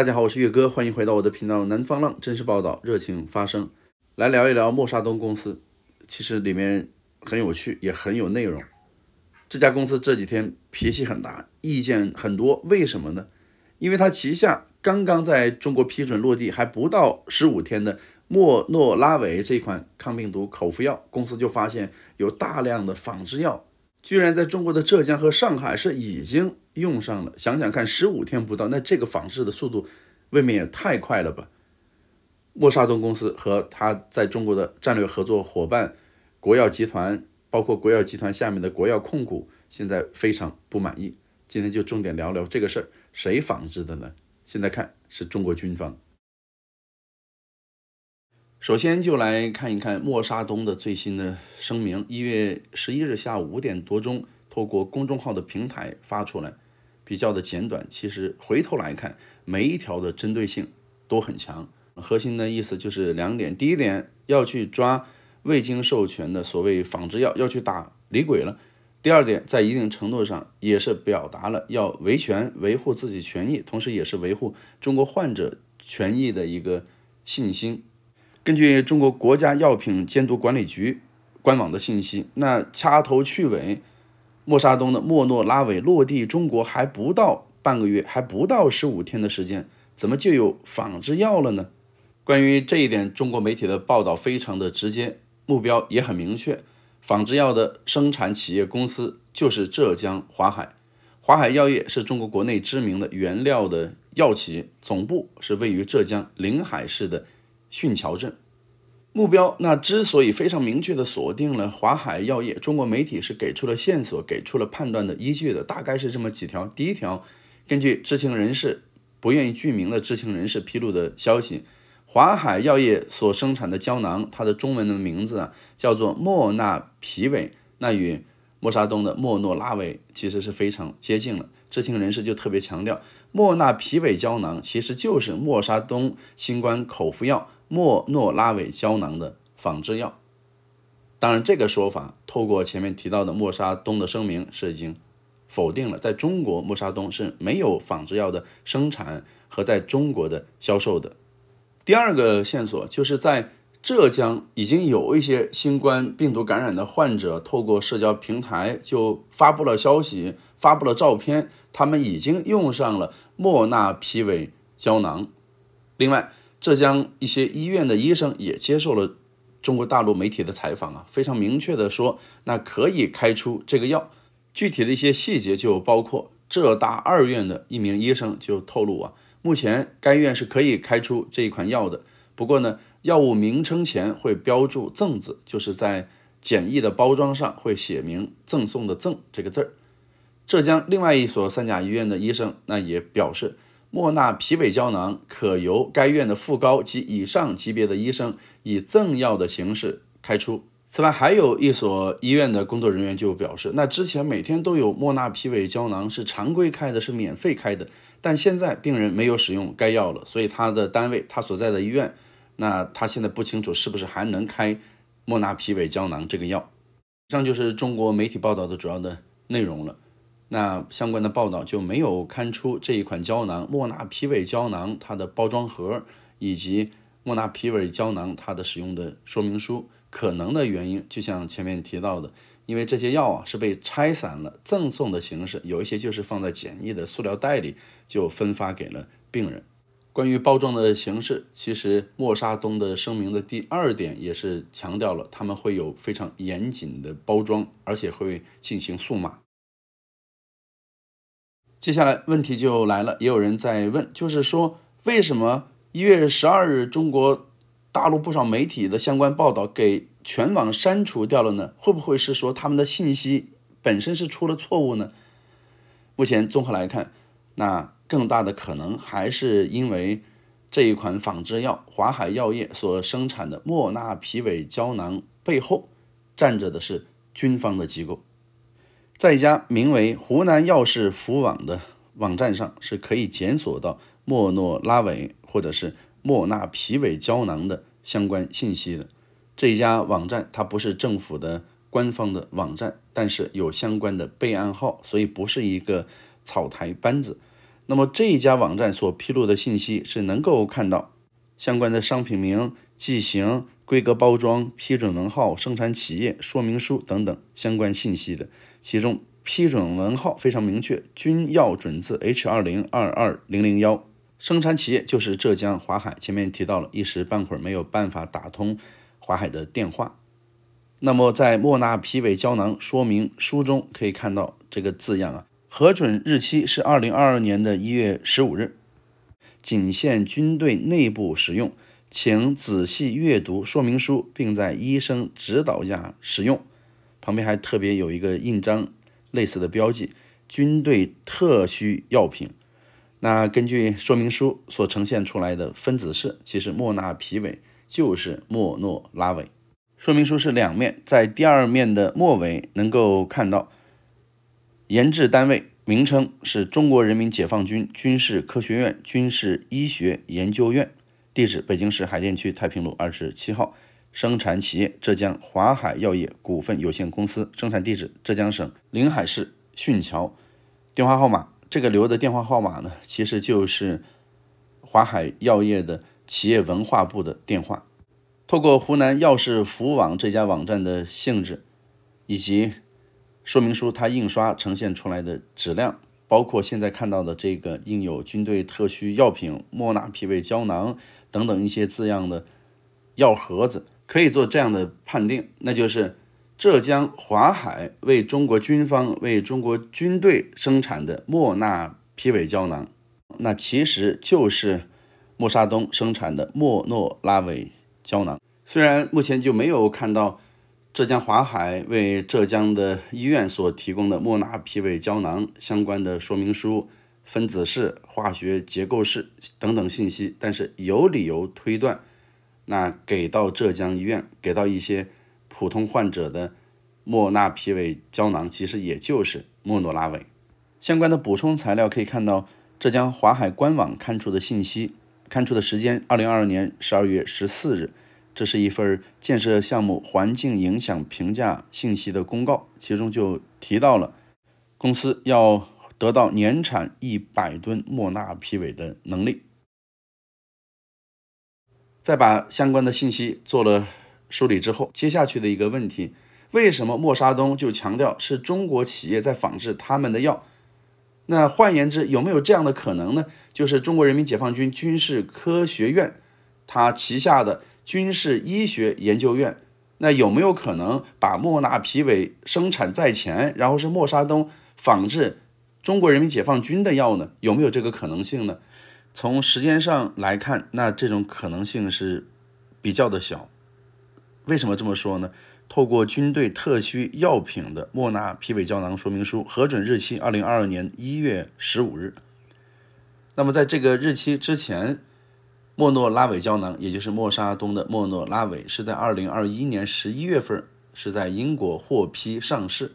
大家好，我是岳哥，欢迎回到我的频道《南方浪》，真实报道，热情发声，来聊一聊默沙东公司。其实里面很有趣，也很有内容。这家公司这几天脾气很大，意见很多，为什么呢？因为它旗下刚刚在中国批准落地还不到十五天的莫诺拉韦这款抗病毒口服药，公司就发现有大量的仿制药。居然在中国的浙江和上海是已经用上了，想想看，十五天不到，那这个仿制的速度，未免也太快了吧！默沙东公司和他在中国的战略合作伙伴国药集团，包括国药集团下面的国药控股，现在非常不满意。今天就重点聊聊这个事儿，谁仿制的呢？现在看是中国军方。首先就来看一看默沙东的最新的声明，一月十一日下午五点多钟，透过公众号的平台发出来，比较的简短。其实回头来看，每一条的针对性都很强。核心的意思就是两点：第一点要去抓未经授权的所谓仿制药，要去打“李鬼”了；第二点，在一定程度上也是表达了要维权、维护自己权益，同时也是维护中国患者权益的一个信心。根据中国国家药品监督管理局官网的信息，那掐头去尾，默沙东的莫诺拉韦落地中国还不到半个月，还不到十五天的时间，怎么就有仿制药了呢？关于这一点，中国媒体的报道非常的直接，目标也很明确，仿制药的生产企业公司就是浙江华海。华海药业是中国国内知名的原料的药企，总部是位于浙江临海市的。逊桥镇，目标那之所以非常明确的锁定了华海药业，中国媒体是给出了线索，给出了判断的依据的，大概是这么几条。第一条，根据知情人士不愿意具名的知情人士披露的消息，华海药业所生产的胶囊，它的中文的名字啊叫做莫那皮韦，那与莫沙东的莫诺拉韦其实是非常接近了。知情人士就特别强调，莫那皮韦胶囊其实就是莫沙东新冠口服药。莫诺拉韦胶囊的仿制药，当然，这个说法透过前面提到的莫沙东的声明是已经否定了。在中国，莫沙东是没有仿制药的生产和在中国的销售的。第二个线索就是在浙江，已经有一些新冠病毒感染的患者透过社交平台就发布了消息，发布了照片，他们已经用上了莫那皮韦胶囊。另外，浙江一些医院的医生也接受了中国大陆媒体的采访啊，非常明确的说，那可以开出这个药。具体的一些细节就包括浙大二院的一名医生就透露啊，目前该院是可以开出这一款药的。不过呢，药物名称前会标注“赠”字，就是在简易的包装上会写明赠送的“赠”这个字儿。浙江另外一所三甲医院的医生那也表示。莫纳皮韦胶囊可由该院的副高及以上级别的医生以赠药的形式开出。此外，还有一所医院的工作人员就表示，那之前每天都有莫纳皮韦胶囊是常规开的，是免费开的，但现在病人没有使用该药了，所以他的单位、他所在的医院，那他现在不清楚是不是还能开莫纳皮韦胶囊这个药。以上就是中国媒体报道的主要的内容了。那相关的报道就没有看出这一款胶囊莫纳皮韦胶囊，它的包装盒以及莫纳皮韦胶囊它的使用的说明书。可能的原因就像前面提到的，因为这些药啊是被拆散了赠送的形式，有一些就是放在简易的塑料袋里就分发给了病人。关于包装的形式，其实莫沙东的声明的第二点也是强调了，他们会有非常严谨的包装，而且会进行数码。接下来问题就来了，也有人在问，就是说为什么一月十二日中国大陆不少媒体的相关报道给全网删除掉了呢？会不会是说他们的信息本身是出了错误呢？目前综合来看，那更大的可能还是因为这一款仿制药华海药业所生产的莫那皮韦胶囊背后站着的是军方的机构。在一家名为“湖南药事服务网”的网站上，是可以检索到莫诺拉韦或者是莫纳皮韦胶囊的相关信息的。这一家网站它不是政府的官方的网站，但是有相关的备案号，所以不是一个草台班子。那么这一家网站所披露的信息是能够看到相关的商品名、剂型、规格、包装、批准文号、生产企业、说明书等等相关信息的。其中批准文号非常明确，军药准字 H 二零二二零零幺，生产企业就是浙江华海。前面提到了，一时半会儿没有办法打通华海的电话。那么在莫纳皮韦胶囊说明书中可以看到这个字样啊，核准日期是二零二二年的一月十五日，仅限军队内部使用，请仔细阅读说明书，并在医生指导下使用。旁边还特别有一个印章类似的标记，军队特需药品。那根据说明书所呈现出来的分子式，其实莫纳皮韦就是莫诺拉韦。说明书是两面，在第二面的末尾能够看到研制单位名称是中国人民解放军军事科学院军事医学研究院，地址北京市海淀区太平路二十七号。生产企业：浙江华海药业股份有限公司，生产地址：浙江省临海市汛桥，电话号码。这个留的电话号码呢，其实就是华海药业的企业文化部的电话。透过湖南药事服务网这家网站的性质，以及说明书它印刷呈现出来的质量，包括现在看到的这个印有“军队特需药品莫纳脾胃胶囊”等等一些字样的药盒子。可以做这样的判定，那就是浙江华海为中国军方为中国军队生产的莫纳皮韦胶囊，那其实就是默沙东生产的莫诺拉韦胶囊。虽然目前就没有看到浙江华海为浙江的医院所提供的莫纳皮韦胶囊相关的说明书、分子式、化学结构式等等信息，但是有理由推断。那给到浙江医院，给到一些普通患者的莫纳皮韦胶囊，其实也就是莫诺拉韦。相关的补充材料可以看到，浙江华海官网刊出的信息，刊出的时间二零二二年十二月十四日，这是一份建设项目环境影响评价信息的公告，其中就提到了公司要得到年产一百吨莫纳皮韦的能力。再把相关的信息做了梳理之后，接下去的一个问题，为什么默沙东就强调是中国企业在仿制他们的药？那换言之，有没有这样的可能呢？就是中国人民解放军军事科学院它旗下的军事医学研究院，那有没有可能把莫纳皮韦生产在前，然后是默沙东仿制中国人民解放军的药呢？有没有这个可能性呢？从时间上来看，那这种可能性是比较的小。为什么这么说呢？透过军队特需药品的莫纳皮韦胶囊说明书核准日期，二零二二年一月十五日。那么在这个日期之前，莫诺拉韦胶囊，也就是莫沙东的莫诺拉韦，是在二零二一年十一月份是在英国获批上市。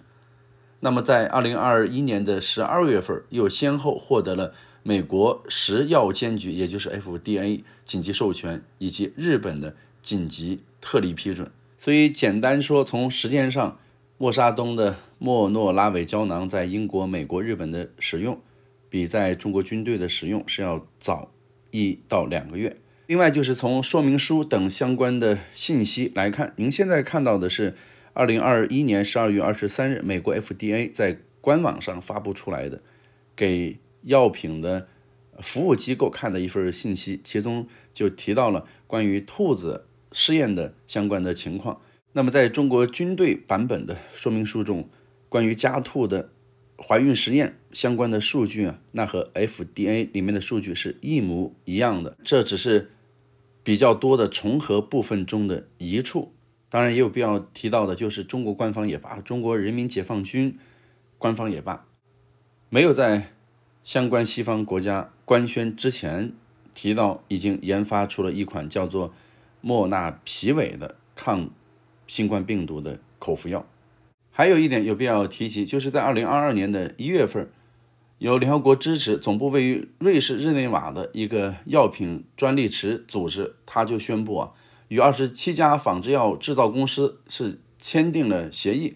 那么在二零二一年的十二月份，又先后获得了。美国食药监局，也就是 FDA 紧急授权，以及日本的紧急特例批准。所以简单说，从时间上，默沙东的莫诺拉韦胶囊在英国、美国、日本的使用，比在中国军队的使用是要早一到两个月。另外，就是从说明书等相关的信息来看，您现在看到的是2021年12月23日，美国 FDA 在官网上发布出来的，给。药品的服务机构看的一份信息，其中就提到了关于兔子试验的相关的情况。那么，在中国军队版本的说明书中，关于家兔的怀孕实验相关的数据啊，那和 FDA 里面的数据是一模一样的。这只是比较多的重合部分中的一处。当然，也有必要提到的，就是中国官方也罢，中国人民解放军官方也罢，没有在。相关西方国家官宣之前提到，已经研发出了一款叫做莫纳皮韦的抗新冠病毒的口服药。还有一点有必要提及，就是在二零二二年的一月份，由联合国支持，总部位于瑞士日内瓦的一个药品专利池组织，他就宣布啊，与二十七家仿制药制造公司是签订了协议，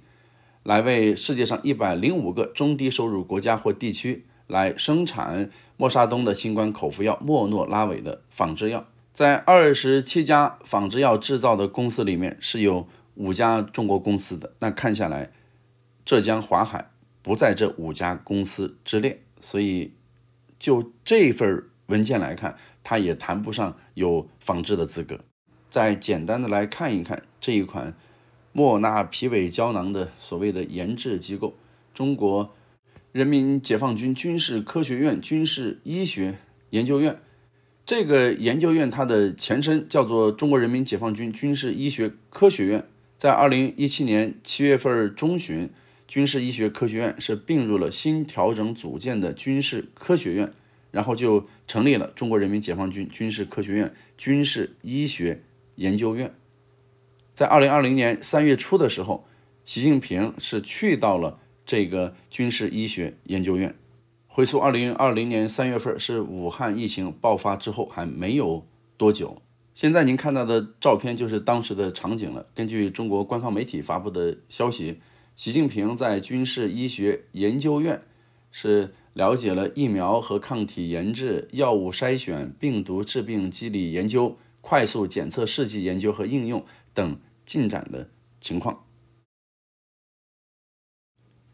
来为世界上一百零五个中低收入国家或地区。来生产莫沙东的新冠口服药莫诺拉韦的仿制药，在二十七家仿制药制造的公司里面是有五家中国公司的，那看下来，浙江华海不在这五家公司之列，所以就这份文件来看，它也谈不上有仿制的资格。再简单的来看一看这一款莫那皮韦胶囊的所谓的研制机构，中国。人民解放军军事科学院军事医学研究院，这个研究院它的前身叫做中国人民解放军军事医学科学院。在二零一七年七月份中旬，军事医学科学院是并入了新调整组建的军事科学院，然后就成立了中国人民解放军军事科学院军事医学研究院。在二零二零年三月初的时候，习近平是去到了。这个军事医学研究院，回溯二零二零年三月份是武汉疫情爆发之后还没有多久。现在您看到的照片就是当时的场景了。根据中国官方媒体发布的消息，习近平在军事医学研究院是了解了疫苗和抗体研制、药物筛选、病毒致病机理研究、快速检测试剂研究和应用等进展的情况。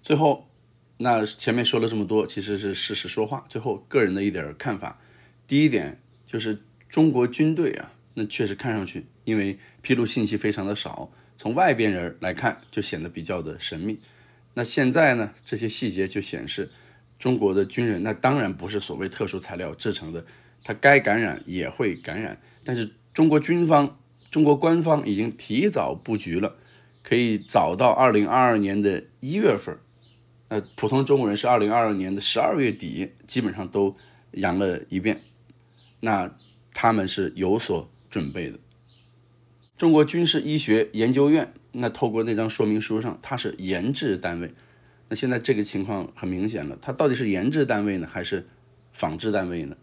最后，那前面说了这么多，其实是事实说话。最后，个人的一点看法，第一点就是中国军队啊，那确实看上去，因为披露信息非常的少，从外边人来看就显得比较的神秘。那现在呢，这些细节就显示，中国的军人那当然不是所谓特殊材料制成的，它该感染也会感染。但是中国军方、中国官方已经提早布局了，可以早到二零二二年的一月份。那普通中国人是二零二二年的十二月底，基本上都阳了一遍。那他们是有所准备的。中国军事医学研究院，那透过那张说明书上，它是研制单位。那现在这个情况很明显了，它到底是研制单位呢，还是仿制单位呢？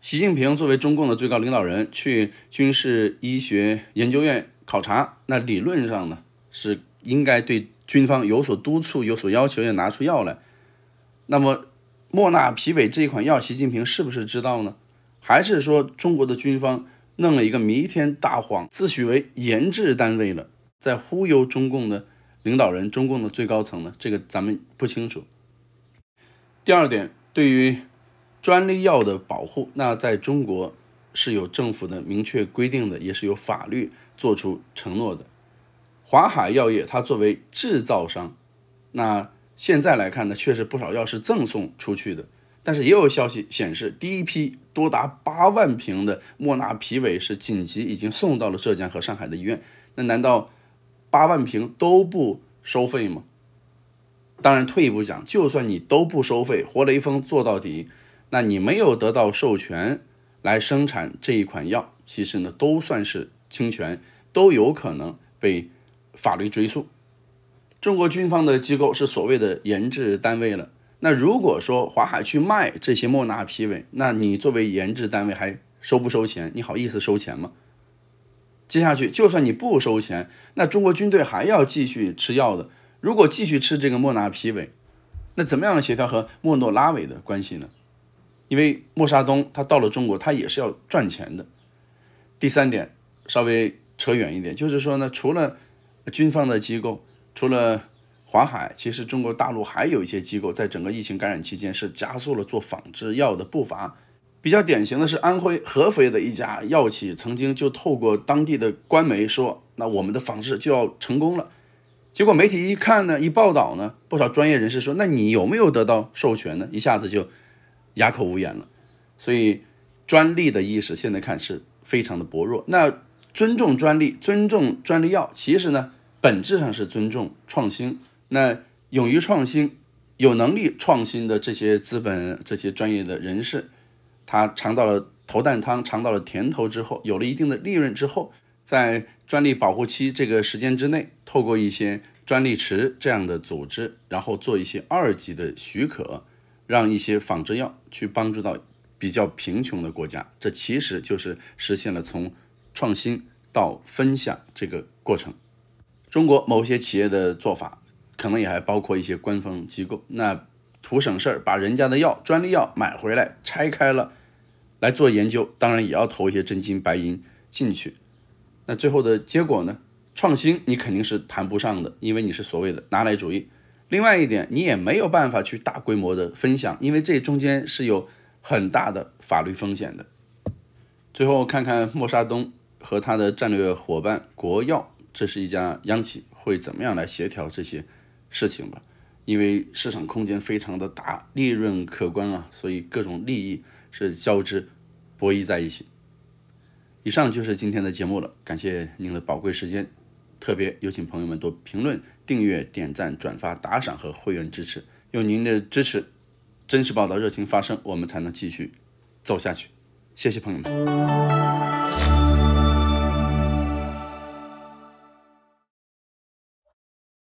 习近平作为中共的最高领导人去军事医学研究院考察，那理论上呢是应该对。军方有所督促，有所要求，也拿出药来。那么，莫纳皮韦这一款药，习近平是不是知道呢？还是说中国的军方弄了一个弥天大谎，自诩为研制单位了，在忽悠中共的领导人、中共的最高层呢？这个咱们不清楚。第二点，对于专利药的保护，那在中国是有政府的明确规定的，也是有法律做出承诺的。华海药业，它作为制造商，那现在来看呢，确实不少药是赠送出去的。但是也有消息显示，第一批多达八万瓶的莫纳皮韦是紧急已经送到了浙江和上海的医院。那难道八万瓶都不收费吗？当然，退一步讲，就算你都不收费，活雷锋做到底，那你没有得到授权来生产这一款药，其实呢都算是侵权，都有可能被。法律追溯。中国军方的机构是所谓的研制单位了。那如果说华海去卖这些莫纳皮韦，那你作为研制单位还收不收钱？你好意思收钱吗？接下去，就算你不收钱，那中国军队还要继续吃药的。如果继续吃这个莫纳皮韦，那怎么样协调和莫诺拉韦的关系呢？因为莫沙东他到了中国，他也是要赚钱的。第三点，稍微扯远一点，就是说呢，除了军方的机构除了华海，其实中国大陆还有一些机构在整个疫情感染期间是加速了做仿制药的步伐。比较典型的是安徽合肥的一家药企，曾经就透过当地的官媒说：“那我们的仿制就要成功了。”结果媒体一看呢，一报道呢，不少专业人士说：“那你有没有得到授权呢？”一下子就哑口无言了。所以专利的意识现在看是非常的薄弱。那。尊重专利，尊重专利药，其实呢，本质上是尊重创新。那勇于创新、有能力创新的这些资本、这些专业的人士，他尝到了头啖汤，尝到了甜头之后，有了一定的利润之后，在专利保护期这个时间之内，透过一些专利池这样的组织，然后做一些二级的许可，让一些仿制药去帮助到比较贫穷的国家，这其实就是实现了从。创新到分享这个过程，中国某些企业的做法，可能也还包括一些官方机构，那图省事儿，把人家的药专利药买回来，拆开了来做研究，当然也要投一些真金白银进去。那最后的结果呢？创新你肯定是谈不上的，因为你是所谓的拿来主义。另外一点，你也没有办法去大规模的分享，因为这中间是有很大的法律风险的。最后看看默沙东。和他的战略伙伴国药，这是一家央企，会怎么样来协调这些事情吧？因为市场空间非常的大，利润可观啊，所以各种利益是交织博弈在一起。以上就是今天的节目了，感谢您的宝贵时间。特别有请朋友们多评论、订阅、点赞、转发、打赏和会员支持，有您的支持，真实报道、热情发声，我们才能继续走下去。谢谢朋友们。